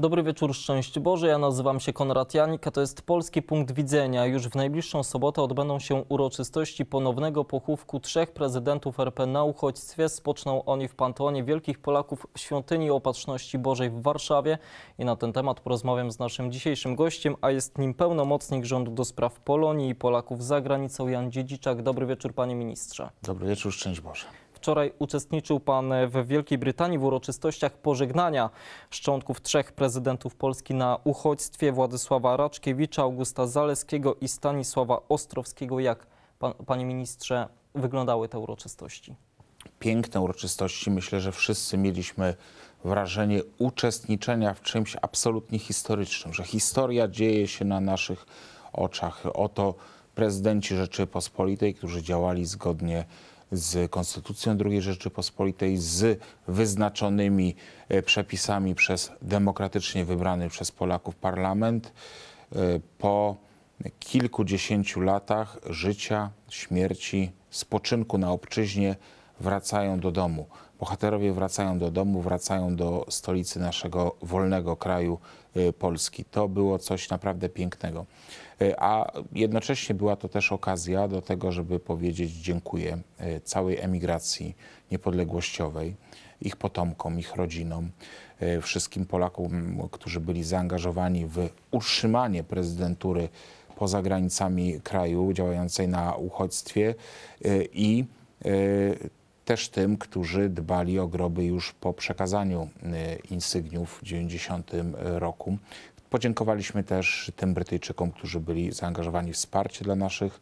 Dobry wieczór, szczęść Boże. Ja nazywam się Konrad Janik, a to jest Polski Punkt Widzenia. Już w najbliższą sobotę odbędą się uroczystości ponownego pochówku trzech prezydentów RP na uchodźstwie. Spoczną oni w Panteonie Wielkich Polaków w Świątyni Opatrzności Bożej w Warszawie. I na ten temat porozmawiam z naszym dzisiejszym gościem, a jest nim pełnomocnik rządu do spraw Polonii i Polaków za granicą Jan Dziedziczak. Dobry wieczór, panie ministrze. Dobry wieczór, szczęść Boże. Wczoraj uczestniczył pan w Wielkiej Brytanii w uroczystościach pożegnania szczątków trzech prezydentów Polski na uchodźstwie Władysława Raczkiewicza, Augusta Zaleskiego i Stanisława Ostrowskiego. Jak, pan, panie ministrze, wyglądały te uroczystości? Piękne uroczystości. Myślę, że wszyscy mieliśmy wrażenie uczestniczenia w czymś absolutnie historycznym, że historia dzieje się na naszych oczach. Oto prezydenci Rzeczypospolitej, którzy działali zgodnie z z Konstytucją II Rzeczypospolitej, z wyznaczonymi e, przepisami przez demokratycznie wybrany przez Polaków parlament. E, po kilkudziesięciu latach życia, śmierci, spoczynku na obczyźnie wracają do domu. Bohaterowie wracają do domu, wracają do stolicy naszego wolnego kraju y, Polski. To było coś naprawdę pięknego. Y, a jednocześnie była to też okazja do tego, żeby powiedzieć dziękuję y, całej emigracji niepodległościowej, ich potomkom, ich rodzinom, wszystkim Polakom, którzy byli zaangażowani w utrzymanie prezydentury poza granicami kraju, działającej na uchodźstwie i też tym, którzy dbali o groby już po przekazaniu y, insygniów w 90 roku. Podziękowaliśmy też tym Brytyjczykom, którzy byli zaangażowani w wsparcie dla naszych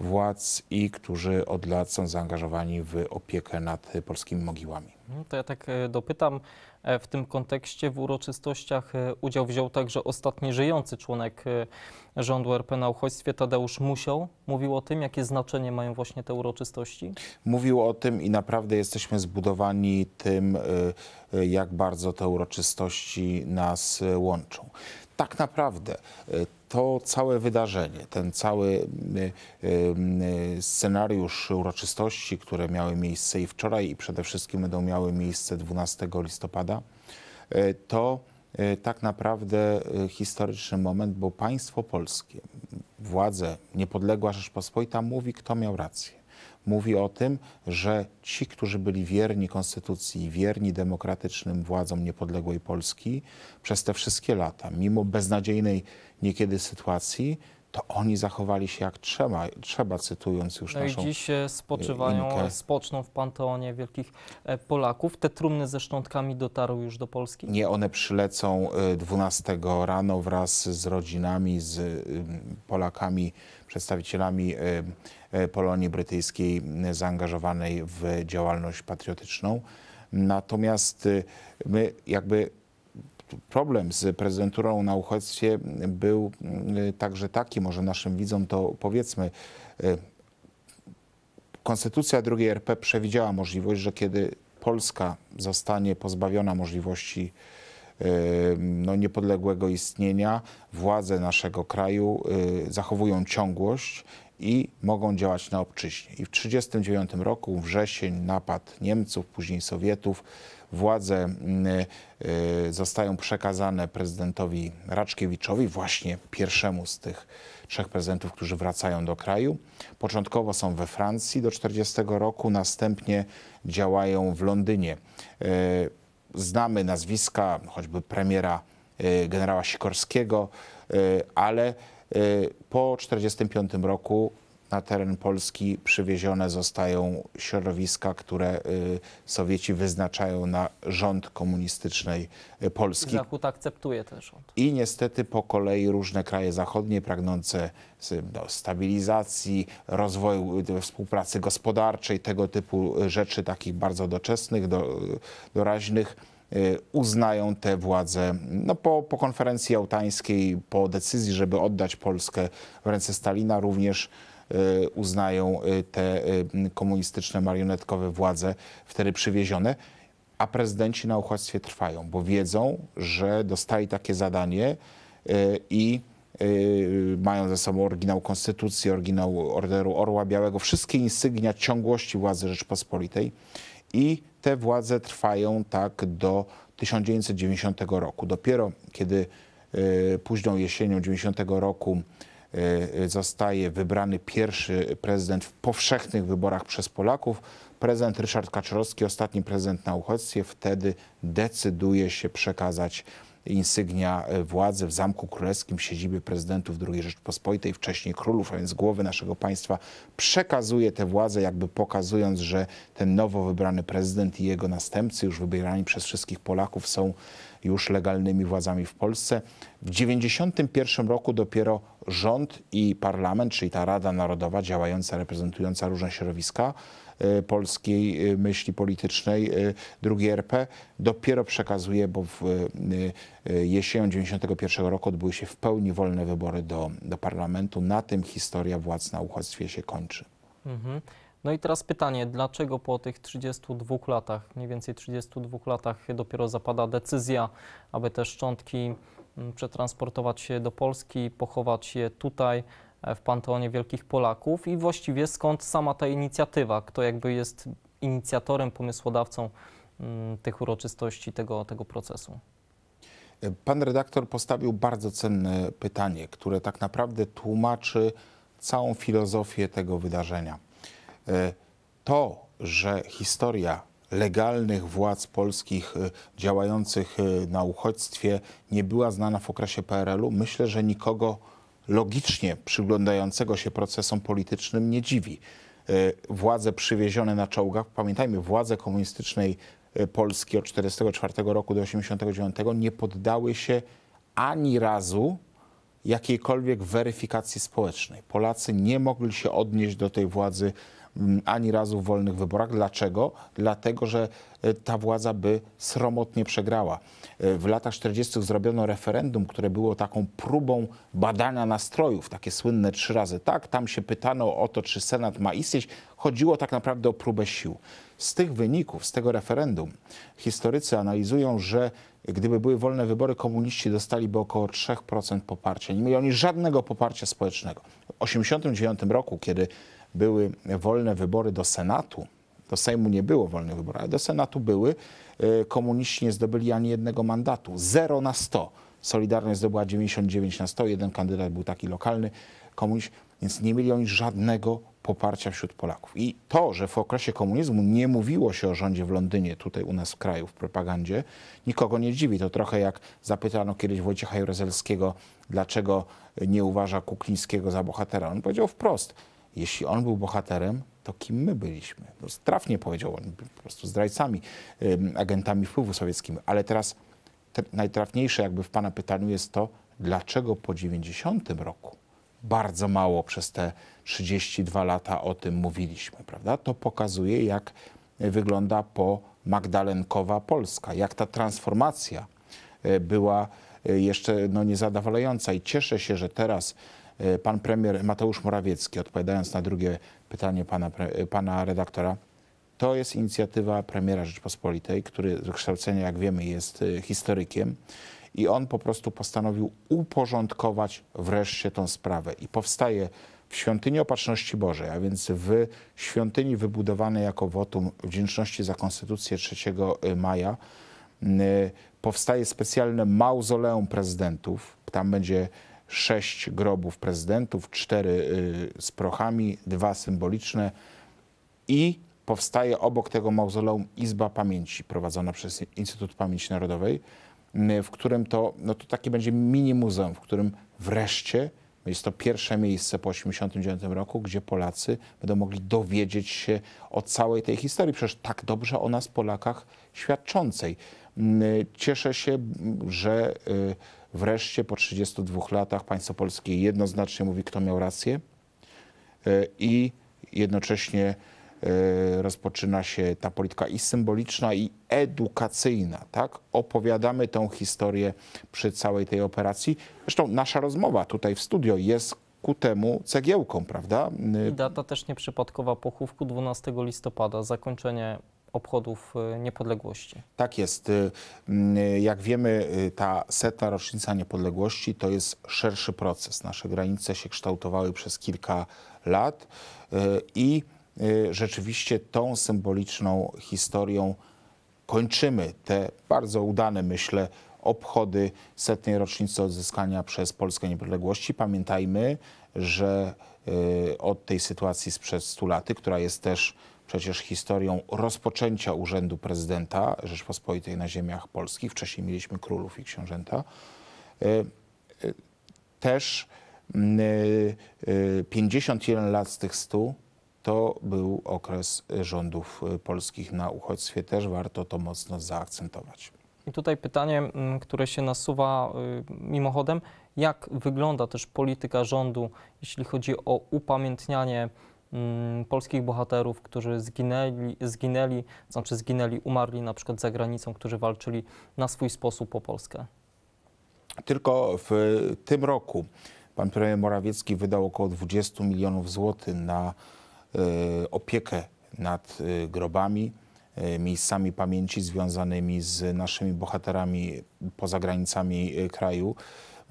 władz i którzy od lat są zaangażowani w opiekę nad polskimi mogiłami. No to ja tak e, dopytam, E, w tym kontekście w uroczystościach e, udział wziął także ostatni żyjący członek e, rządu RP na uchodźstwie, Tadeusz Musiał. Mówił o tym, jakie znaczenie mają właśnie te uroczystości? Mówił o tym i naprawdę jesteśmy zbudowani tym, jak bardzo te uroczystości nas łączą. Tak naprawdę to całe wydarzenie, ten cały y, y, y, scenariusz uroczystości, które miały miejsce i wczoraj, i przede wszystkim będą miały miejsce 12 listopada, to tak naprawdę historyczny moment, bo państwo polskie, władze, niepodległa Rzeczpospolita mówi, kto miał rację. Mówi o tym, że ci, którzy byli wierni konstytucji, wierni demokratycznym władzom niepodległej Polski przez te wszystkie lata, mimo beznadziejnej niekiedy sytuacji, to oni zachowali się jak trzeba, trzeba cytując już no naszą i dziś e, spoczywają, inkę. spoczną w panteonie wielkich e, Polaków. Te trumny ze szczątkami dotarły już do Polski? Nie, one przylecą 12 e, rano wraz z rodzinami, z Polakami, przedstawicielami Polonii Brytyjskiej zaangażowanej w działalność patriotyczną. Natomiast y, my jakby problem z prezydenturą na uchodźstwie był y, także taki, może naszym widzom to powiedzmy, y, Konstytucja II RP przewidziała możliwość, że kiedy Polska zostanie pozbawiona możliwości y, no, niepodległego istnienia, władze naszego kraju zachowują ciągłość i mogą działać na obczyźnie. I w 1939 roku, wrzesień, napad Niemców, później Sowietów, władze mm, y, zostają przekazane prezydentowi Raczkiewiczowi, właśnie pierwszemu z tych trzech prezydentów, którzy wracają do kraju. Początkowo są we Francji do 1940 roku, następnie działają w Londynie. Y, znamy nazwiska choćby premiera y, generała Sikorskiego, ale Y, po 1945 roku na teren Polski przywiezione zostają środowiska, które y, Sowieci wyznaczają na rząd komunistycznej y, Polski. Zachód akceptuje ten rząd. I niestety po kolei różne kraje zachodnie pragnące no, stabilizacji, rozwoju współpracy gospodarczej, tego typu rzeczy takich bardzo doczesnych, do, doraźnych, Y, uznają te władze no, po, po konferencji jałtańskiej, po decyzji, żeby oddać Polskę w ręce Stalina, również y, uznają y, te komunistyczne, marionetkowe władze wtedy przywiezione. A prezydenci na uchodźstwie trwają, bo wiedzą, że dostali takie zadanie i mają ze sobą oryginał Konstytucji, oryginał Orderu Orła Białego, wszystkie insygnia ciągłości władzy Rzeczpospolitej i te władze trwają tak do 1990 roku. Dopiero kiedy e, późną jesienią 90 roku e, zostaje wybrany pierwszy prezydent w powszechnych wyborach przez Polaków. Prezydent Ryszard Kaczorowski, ostatni prezydent na uchodźstwie, wtedy decyduje się przekazać insygnia e, władzy w Zamku Królewskim, siedzibie prezydentów II Rzeczpospolitej, wcześniej królów, a więc głowy naszego państwa, przekazuje tę władzę, jakby pokazując, że ten nowo wybrany prezydent i jego następcy, już wybierani przez wszystkich Polaków, są już legalnymi władzami w Polsce. W 1991 roku dopiero rząd i parlament, czyli ta Rada Narodowa działająca, reprezentująca różne środowiska, E, polskiej e, myśli politycznej, e, drugi RP, dopiero przekazuje, bo w jesienią 91 roku odbyły się w pełni wolne wybory do, do parlamentu. Na tym historia władz na uchodźstwie się kończy. Mhm. No i teraz pytanie, dlaczego po tych 32 latach, mniej więcej 32 latach dopiero zapada decyzja, aby te szczątki mm, przetransportować się do Polski, pochować je tutaj? E, w Panteonie Wielkich Polaków i właściwie skąd sama ta inicjatywa, kto jakby jest inicjatorem, pomysłodawcą mm, tych uroczystości, tego, tego procesu? Pan redaktor postawił bardzo cenne pytanie, które tak naprawdę tłumaczy całą filozofię tego wydarzenia. E, to, że historia legalnych władz polskich e, działających na uchodźstwie nie była znana w okresie PRL-u, myślę, że nikogo nie logicznie przyglądającego się procesom politycznym nie dziwi. E, władze przywiezione na czołgach, pamiętajmy, władze komunistycznej e, Polski od 1944 roku do 1989 nie poddały się ani razu jakiejkolwiek weryfikacji społecznej. Polacy nie mogli się odnieść do tej władzy mm, ani razu w wolnych wyborach. Dlaczego? Dlatego, że e, ta władza by sromotnie przegrała w latach 40. zrobiono referendum, które było taką próbą badania nastrojów, takie słynne trzy razy tak. Tam się pytano o to, czy Senat ma istnieć. Chodziło tak naprawdę o próbę sił. Z tych wyników, z tego referendum, historycy analizują, że gdyby były wolne wybory, komuniści dostaliby około 3% poparcia. Nie mieli oni żadnego poparcia społecznego. W 1989 roku, kiedy były wolne wybory do Senatu, do Sejmu nie było wolnych wyborów, ale do Senatu były. E, komuniści nie zdobyli ani jednego mandatu. 0 na 100. Solidarność zdobyła 99 na 100. Jeden kandydat był taki lokalny, komuniści, więc nie mieli oni żadnego poparcia wśród Polaków. I to, że w okresie komunizmu nie mówiło się o rządzie w Londynie, tutaj u nas w kraju, w propagandzie, nikogo nie dziwi. To trochę jak zapytano kiedyś Wojciecha Jaruzelskiego, dlaczego nie uważa Kuklińskiego za bohatera. On powiedział wprost – jeśli on był bohaterem, to kim my byliśmy? No, trafnie powiedział on, po prostu zdrajcami, agentami wpływu sowieckiego. Ale teraz te, najtrafniejsze jakby w pana pytaniu jest to, dlaczego po 90 roku bardzo mało przez te 32 lata o tym mówiliśmy, prawda? To pokazuje, jak wygląda po Magdalenkowa Polska, jak ta transformacja e, była e, jeszcze no, niezadowalająca i cieszę się, że teraz E, pan premier Mateusz Morawiecki, odpowiadając na drugie pytanie pana, e, pana redaktora, to jest inicjatywa premiera Rzeczpospolitej, który z wykształcenia, jak wiemy, jest e, historykiem. I on po prostu postanowił uporządkować wreszcie tą sprawę. I powstaje w świątyni Opatrzności Bożej, a więc w świątyni wybudowanej jako wotum wdzięczności za konstytucję 3 maja, powstaje specjalne mauzoleum prezydentów. Tam będzie sześć grobów prezydentów, cztery y, z prochami, dwa symboliczne i powstaje obok tego mauzoleum Izba Pamięci prowadzona przez Instytut Pamięci Narodowej, y, w którym to, no to takie będzie mini muzeum, w którym wreszcie jest to pierwsze miejsce po 1989 roku, gdzie Polacy będą mogli dowiedzieć się o całej tej historii, przecież tak dobrze o nas Polakach świadczącej. Y, cieszę się, że Wreszcie po 32 latach państwo polskie jednoznacznie mówi, kto miał rację e, i jednocześnie e, rozpoczyna się ta polityka i symboliczna, i edukacyjna. Tak? Opowiadamy tą historię przy całej tej operacji. Zresztą nasza rozmowa tutaj w studio jest ku temu cegiełką, prawda? Data też nieprzypadkowa pochówku 12 listopada, zakończenie obchodów y, niepodległości. Tak jest. Y, mm, jak wiemy, y, ta seta rocznica niepodległości to jest szerszy proces. Nasze granice się kształtowały przez kilka lat i rzeczywiście tą symboliczną historią kończymy te bardzo udane, myślę, obchody setnej rocznicy odzyskania przez Polskę niepodległości. Pamiętajmy, że od tej sytuacji sprzed 100 laty, która jest też przecież historią rozpoczęcia urzędu prezydenta Rzeczpospolitej na ziemiach polskich. Wcześniej mieliśmy królów i książęta. Y, y, też 51 mm, y, lat z tych 100 to był okres rządów polskich na uchodźstwie. Też warto to mocno zaakcentować. I tutaj pytanie, mm, które się nasuwa mimochodem, jak wygląda też polityka rządu, jeśli chodzi o upamiętnianie Mm, polskich bohaterów, którzy zginęli, zginęli, znaczy zginęli, umarli na przykład za granicą, którzy walczyli na swój sposób o Polskę. Tylko w e, tym roku pan premier Morawiecki wydał około 20 milionów złotych na e, opiekę nad e, grobami, miejscami pamięci związanymi z naszymi bohaterami poza granicami kraju.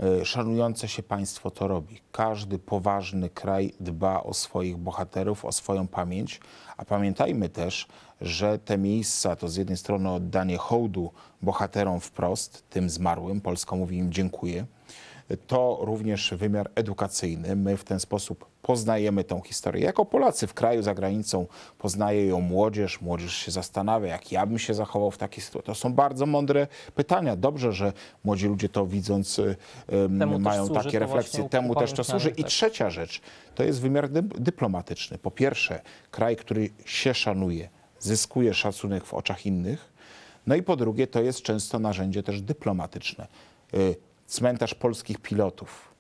E, szanujące się państwo to robi. Każdy poważny kraj dba o swoich bohaterów, o swoją pamięć, a pamiętajmy też, że te miejsca to z jednej strony oddanie hołdu bohaterom wprost, tym zmarłym, Polska mówi im dziękuję, to również wymiar edukacyjny. My w ten sposób poznajemy tą historię. Jako Polacy w kraju, za granicą poznaje ją młodzież, młodzież się zastanawia, jak ja bym się zachował w takiej sytuacji. To są bardzo mądre pytania. Dobrze, że młodzi ludzie to widząc y, Temu mają takie refleksje. Temu też to służy. I tak. trzecia rzecz to jest wymiar dyplomatyczny. Po pierwsze, kraj, który się szanuje, zyskuje szacunek w oczach innych. No i po drugie, to jest często narzędzie też dyplomatyczne y, cmentarz polskich pilotów,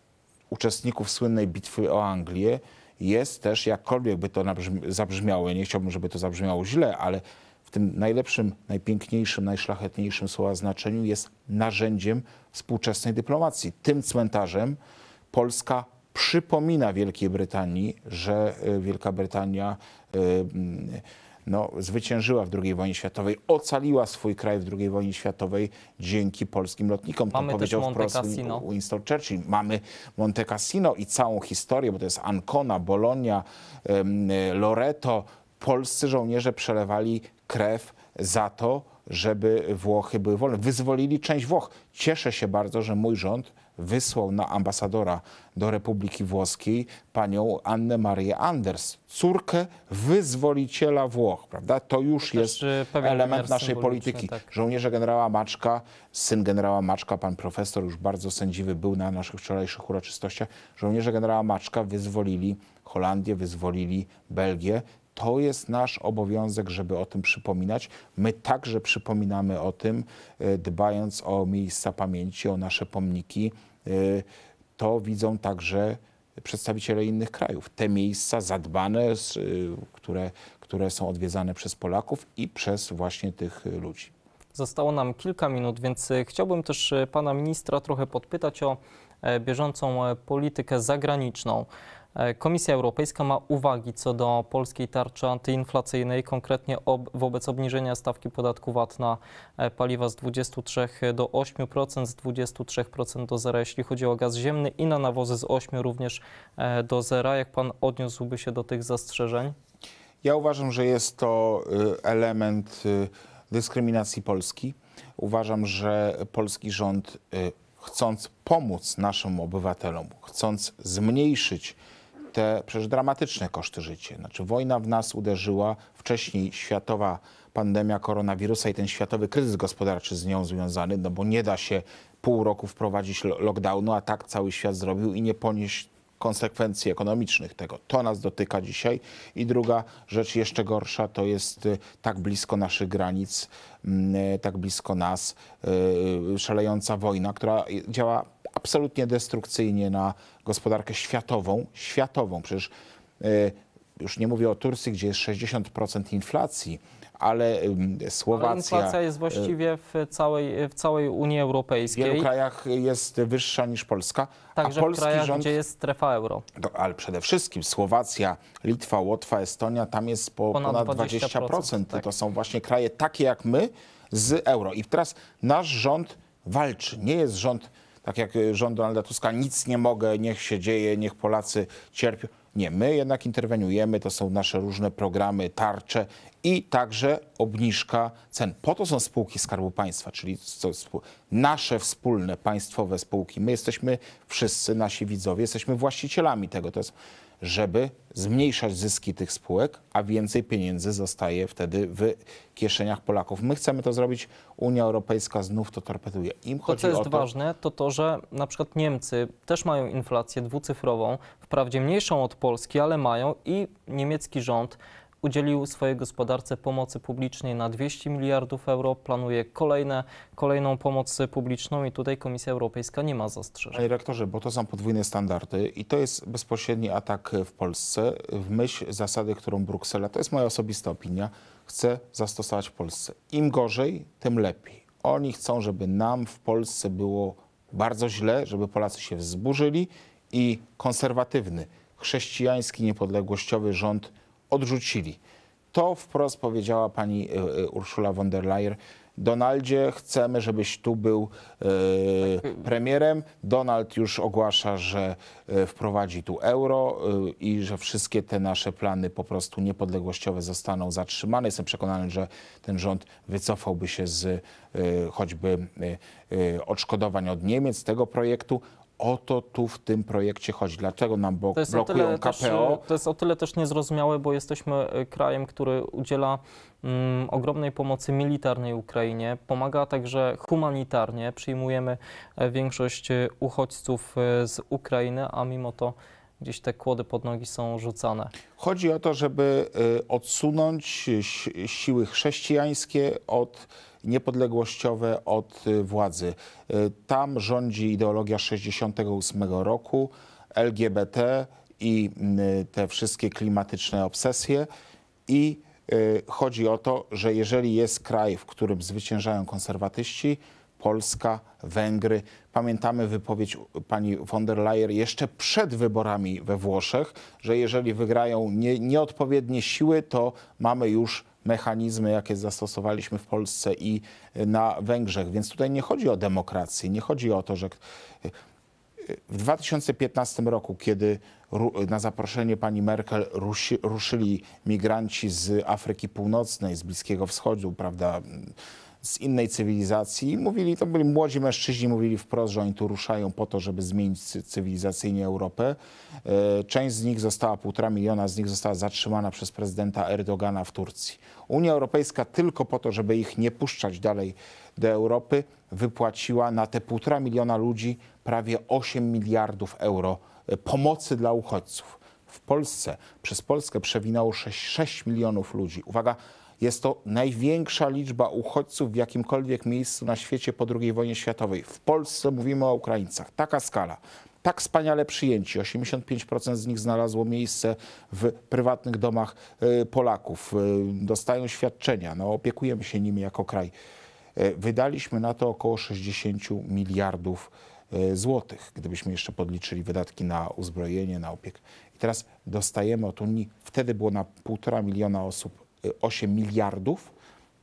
uczestników słynnej bitwy o Anglię, jest też, jakkolwiek by to zabrzmiało, nie chciałbym, żeby to zabrzmiało źle, ale w tym najlepszym, najpiękniejszym, najszlachetniejszym słowa znaczeniu jest narzędziem współczesnej dyplomacji. Tym cmentarzem Polska przypomina Wielkiej Brytanii, że y, Wielka Brytania. Yy, no, zwyciężyła w II wojnie światowej, ocaliła swój kraj w II wojnie światowej dzięki polskim lotnikom. Mamy to powiedział Monte wprost Cassino. Winston Churchill. Mamy Monte Cassino i całą historię, bo to jest Ancona, Bologna, Loreto. Polscy żołnierze przelewali krew za to, żeby Włochy były wolne. Wyzwolili część Włoch. Cieszę się bardzo, że mój rząd wysłał na ambasadora do Republiki Włoskiej panią Annę Marię Anders, córkę wyzwoliciela Włoch, prawda? To już to e, jest element naszej polityki. Tak. Żołnierze generała Maczka, syn generała Maczka, pan profesor już bardzo sędziwy był na naszych wczorajszych uroczystościach, żołnierze generała Maczka wyzwolili Holandię, wyzwolili Belgię. To jest nasz obowiązek, żeby o tym przypominać. My także przypominamy o tym, e, dbając o miejsca pamięci, o nasze pomniki. Y, to widzą także przedstawiciele innych krajów. Te miejsca zadbane, y, które, które są odwiedzane przez Polaków i przez właśnie tych ludzi. Zostało nam kilka minut, więc y, chciałbym też pana ministra trochę podpytać o e, bieżącą e, politykę zagraniczną. E, Komisja Europejska ma uwagi co do polskiej tarczy antyinflacyjnej, konkretnie ob, wobec obniżenia stawki podatku VAT na e, paliwa z 23 do 8%, z 23% do zera, jeśli chodzi o gaz ziemny i na nawozy z 8 również e, do zera. Jak pan odniósłby się do tych zastrzeżeń? Ja uważam, że jest to element dyskryminacji Polski. Uważam, że polski rząd chcąc pomóc naszym obywatelom, chcąc zmniejszyć te przecież dramatyczne koszty życia. Znaczy wojna w nas uderzyła, wcześniej światowa pandemia koronawirusa i ten światowy kryzys gospodarczy z nią związany, no bo nie da się pół roku wprowadzić lockdownu, a tak cały świat zrobił i nie ponieść konsekwencji ekonomicznych tego. To nas dotyka dzisiaj. I druga rzecz jeszcze gorsza to jest y, tak blisko naszych granic, mm, y, tak blisko nas y, szalejąca wojna, która działa absolutnie destrukcyjnie na gospodarkę światową. Światową, przecież e, już nie mówię o Turcji, gdzie jest 60% inflacji, ale mm, Słowacja... Ale inflacja jest e, właściwie w całej, w całej Unii Europejskiej. W wielu krajach jest wyższa niż Polska. Także a polski w krajach, rząd, gdzie jest strefa euro. No, ale przede wszystkim Słowacja, Litwa, Łotwa, Estonia, tam jest po ponad, ponad 20%. 20% tak. To są właśnie kraje takie jak my z euro. I teraz nasz rząd walczy. Nie jest rząd tak jak y, rząd Donalda Tuska, nic nie mogę, niech się dzieje, niech Polacy cierpią. Nie, my jednak interweniujemy, to są nasze różne programy, tarcze i także obniżka cen. Po to są spółki Skarbu Państwa, czyli nasze wspólne państwowe spółki. My jesteśmy wszyscy, nasi widzowie, jesteśmy właścicielami tego. To jest żeby zmniejszać zyski tych spółek, a więcej pieniędzy zostaje wtedy w kieszeniach Polaków. My chcemy to zrobić, Unia Europejska znów to torpeduje. Im to, co jest to... ważne, to to, że na przykład Niemcy też mają inflację dwucyfrową, wprawdzie mniejszą od Polski, ale mają i niemiecki rząd udzielił swojej gospodarce pomocy publicznej na 200 miliardów euro, planuje kolejne, kolejną pomoc publiczną i tutaj Komisja Europejska nie ma zastrzeżeń. Panie rektorze, bo to są podwójne standardy i to jest bezpośredni atak w Polsce w myśl zasady, którą Bruksela, to jest moja osobista opinia, chce zastosować w Polsce. Im gorzej, tym lepiej. Oni chcą, żeby nam w Polsce było bardzo źle, żeby Polacy się wzburzyli i konserwatywny, chrześcijański, niepodległościowy rząd odrzucili. To wprost powiedziała pani e, e, Urszula von der Leyen. Donaldzie, chcemy, żebyś tu był e, premierem. Donald już ogłasza, że wprowadzi tu euro i że wszystkie te nasze plany po prostu niepodległościowe zostaną zatrzymane. Jestem przekonany, że ten rząd wycofałby się z choćby odszkodowań od Niemiec, tego projektu o to tu w tym projekcie chodzi. Dlaczego nam blok, to blokują KPO? Też, to jest o tyle też niezrozumiałe, bo jesteśmy y, krajem, który udziela mm, ogromnej pomocy militarnej Ukrainie. Pomaga także humanitarnie. Przyjmujemy e, większość y, uchodźców y, z Ukrainy, a mimo to gdzieś te kłody pod nogi są rzucane. Chodzi o to, żeby odsunąć siły chrześcijańskie od niepodległościowe od y, władzy. Y, tam rządzi ideologia 68 roku, LGBT i y, te wszystkie klimatyczne obsesje i chodzi o to, że jeżeli jest kraj, w którym zwyciężają konserwatyści, Polska, Węgry. Pamiętamy wypowiedź pani von der Leyen jeszcze przed wyborami we Włoszech, że jeżeli wygrają nie, nieodpowiednie siły, to mamy już mechanizmy, jakie zastosowaliśmy w Polsce i y, na Węgrzech. Więc tutaj nie chodzi o demokrację, nie chodzi o to, że w 2015 roku, kiedy na zaproszenie pani Merkel ruszyli migranci z Afryki Północnej, z Bliskiego Wschodu, prawda, z innej cywilizacji. Mówili, to byli młodzi mężczyźni, mówili wprost, że oni tu ruszają po to, żeby zmienić cywilizacyjnie Europę. E, część z nich została, półtora miliona z nich została zatrzymana przez prezydenta Erdogana w Turcji. Unia Europejska tylko po to, żeby ich nie puszczać dalej do Europy, wypłaciła na te półtora miliona ludzi prawie 8 miliardów euro e, pomocy dla uchodźców. W Polsce przez Polskę przewinęło 6, 6 milionów ludzi. Uwaga, jest to największa liczba uchodźców w jakimkolwiek miejscu na świecie po II wojnie światowej. W Polsce mówimy o Ukraińcach. Taka skala tak wspaniale przyjęci. 85% z nich znalazło miejsce w prywatnych domach y, Polaków. Y, dostają świadczenia, no, opiekujemy się nimi jako kraj. Y, wydaliśmy na to około 60 miliardów złotych, gdybyśmy jeszcze podliczyli wydatki na uzbrojenie, na opiekę. I teraz dostajemy od Unii, wtedy było na półtora miliona osób 8 miliardów.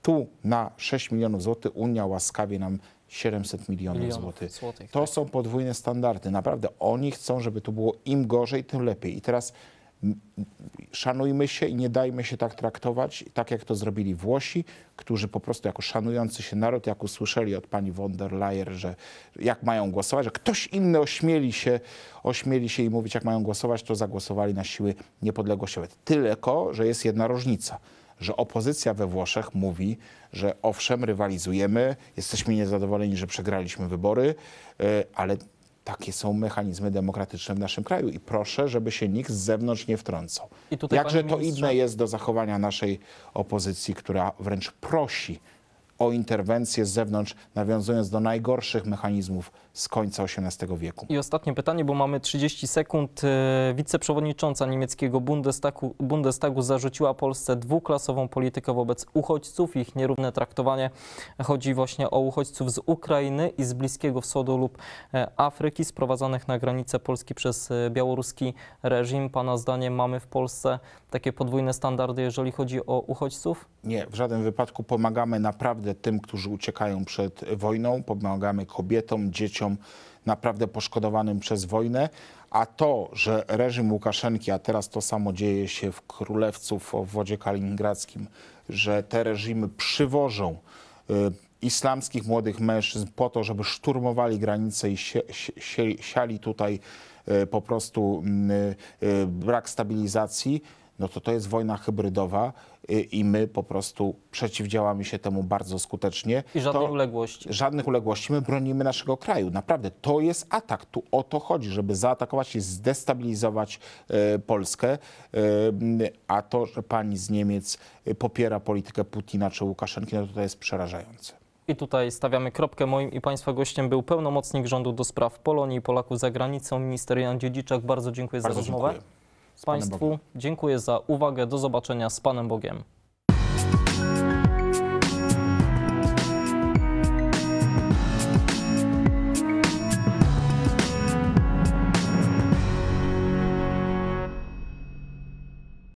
Tu na 6 milionów złotych Unia łaskawie nam 700 milionów, milionów złotych. złotych. To tak. są podwójne standardy. Naprawdę oni chcą, żeby tu było im gorzej, tym lepiej. I teraz szanujmy się i nie dajmy się tak traktować, tak jak to zrobili Włosi, którzy po prostu jako szanujący się naród, jak usłyszeli od pani von der Leyen, że jak mają głosować, że ktoś inny ośmieli się, ośmieli się i mówić, jak mają głosować, to zagłosowali na siły niepodległościowe. Tylko, że jest jedna różnica – że opozycja we Włoszech mówi, że owszem, rywalizujemy, jesteśmy niezadowoleni, że przegraliśmy wybory, e, ale takie są mechanizmy demokratyczne w naszym kraju i proszę, żeby się nikt z zewnątrz nie wtrącał. Jakże to inne jest do zachowania naszej opozycji, która wręcz prosi o interwencję z zewnątrz, nawiązując do najgorszych mechanizmów z końca XVIII wieku. I ostatnie pytanie, bo mamy 30 sekund. E, wiceprzewodnicząca niemieckiego Bundestagu, Bundestagu zarzuciła Polsce dwuklasową politykę wobec uchodźców, ich nierówne traktowanie. Chodzi właśnie o uchodźców z Ukrainy i z Bliskiego Wschodu lub e, Afryki sprowadzanych na granicę Polski przez e, białoruski reżim. Pana zdaniem mamy w Polsce takie podwójne standardy, jeżeli chodzi o uchodźców? Nie, w żadnym wypadku pomagamy naprawdę tym, którzy uciekają przed wojną, pomagamy kobietom, dzieciom, ludziom naprawdę poszkodowanym przez wojnę, a to, że reżim Łukaszenki, a teraz to samo dzieje się w Królewcu w obwodzie kaliningradzkim, że te reżimy przywożą y, islamskich młodych mężczyzn po to, żeby szturmowali granice i siali tutaj y, po prostu mm, y, brak stabilizacji, no to to jest wojna hybrydowa Y, i my po prostu przeciwdziałamy się temu bardzo skutecznie. I żadnych to, uległości. Żadnych uległości. My bronimy naszego kraju. Naprawdę, to jest atak. Tu o to chodzi, żeby zaatakować i zdestabilizować y, Polskę. Y, a to, że pani z Niemiec popiera politykę Putina czy Łukaszenki, no to jest przerażające. I tutaj stawiamy kropkę. Moim i Państwa gościem był pełnomocnik rządu do spraw Polonii i Polaków za granicą, minister Jan Dziedziczak. Bardzo dziękuję bardzo za rozmowę. Dziękuję. Państwu dziękuję za uwagę. Do zobaczenia z Panem Bogiem.